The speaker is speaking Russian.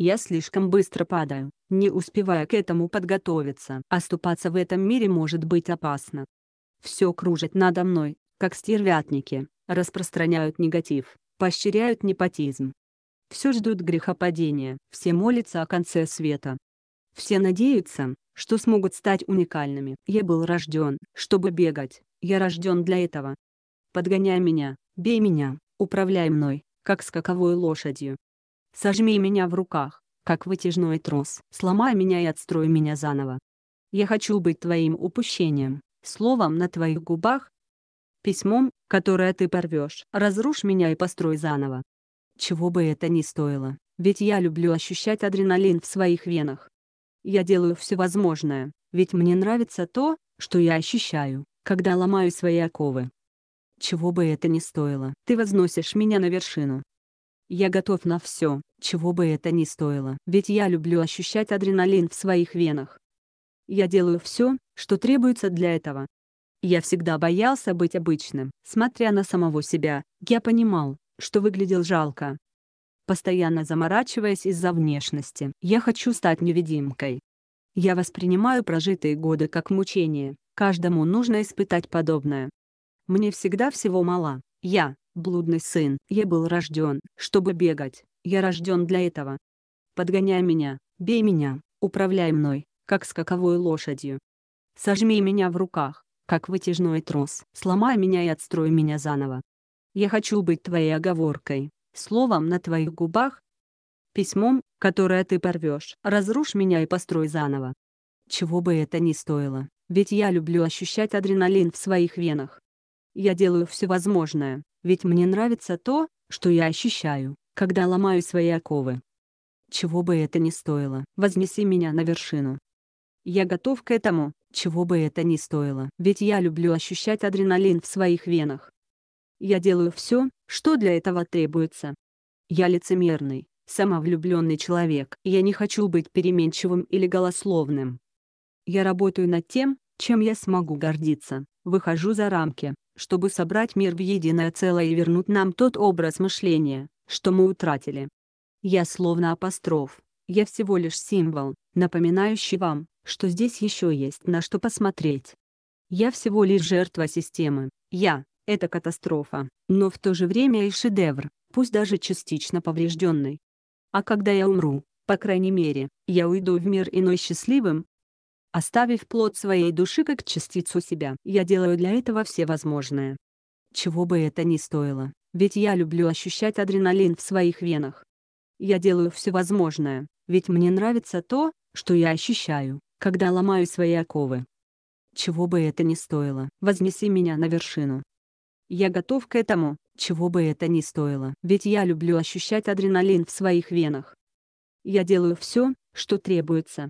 Я слишком быстро падаю, не успевая к этому подготовиться. А оступаться в этом мире может быть опасно. Все кружит надо мной, как стервятники, распространяют негатив, поощряют непотизм. Все ждут грехопадения, все молятся о конце света. Все надеются, что смогут стать уникальными. Я был рожден, чтобы бегать, я рожден для этого. Подгоняй меня, бей меня, управляй мной, как скаковой лошадью, Сожми меня в руках, как вытяжной трос. Сломай меня и отстрой меня заново. Я хочу быть твоим упущением, словом на твоих губах, письмом, которое ты порвешь. Разрушь меня и построй заново. Чего бы это ни стоило, ведь я люблю ощущать адреналин в своих венах. Я делаю все возможное, ведь мне нравится то, что я ощущаю, когда ломаю свои оковы. Чего бы это ни стоило, ты возносишь меня на вершину, я готов на все, чего бы это ни стоило. Ведь я люблю ощущать адреналин в своих венах. Я делаю все, что требуется для этого. Я всегда боялся быть обычным. Смотря на самого себя, я понимал, что выглядел жалко. Постоянно заморачиваясь из-за внешности, я хочу стать невидимкой. Я воспринимаю прожитые годы как мучение, каждому нужно испытать подобное. Мне всегда всего мало, я блудный сын. Я был рожден, чтобы бегать, я рожден для этого. Подгоняй меня, бей меня, управляй мной, как скаковой лошадью. Сожми меня в руках, как вытяжной трос. Сломай меня и отстрой меня заново. Я хочу быть твоей оговоркой, словом на твоих губах, письмом, которое ты порвешь. Разрушь меня и построй заново. Чего бы это ни стоило, ведь я люблю ощущать адреналин в своих венах. Я делаю все возможное, ведь мне нравится то, что я ощущаю, когда ломаю свои оковы. Чего бы это ни стоило, вознеси меня на вершину. Я готов к этому, чего бы это ни стоило, ведь я люблю ощущать адреналин в своих венах. Я делаю все, что для этого требуется. Я лицемерный, самовлюбленный человек. Я не хочу быть переменчивым или голословным. Я работаю над тем, чем я смогу гордиться, выхожу за рамки, чтобы собрать мир в единое целое и вернуть нам тот образ мышления, что мы утратили. Я словно апостроф, я всего лишь символ, напоминающий вам, что здесь еще есть на что посмотреть. Я всего лишь жертва системы, я — это катастрофа, но в то же время и шедевр, пусть даже частично поврежденный. А когда я умру, по крайней мере, я уйду в мир иной счастливым, оставив плод своей души как частицу себя. Я делаю для этого все возможное. Чего бы это ни стоило, ведь я люблю ощущать адреналин в своих венах. Я делаю все возможное, ведь мне нравится то, что я ощущаю, когда ломаю свои оковы. Чего бы это ни стоило, вознеси меня на вершину. Я готов к этому, чего бы это ни стоило, ведь я люблю ощущать адреналин в своих венах. Я делаю все, что требуется,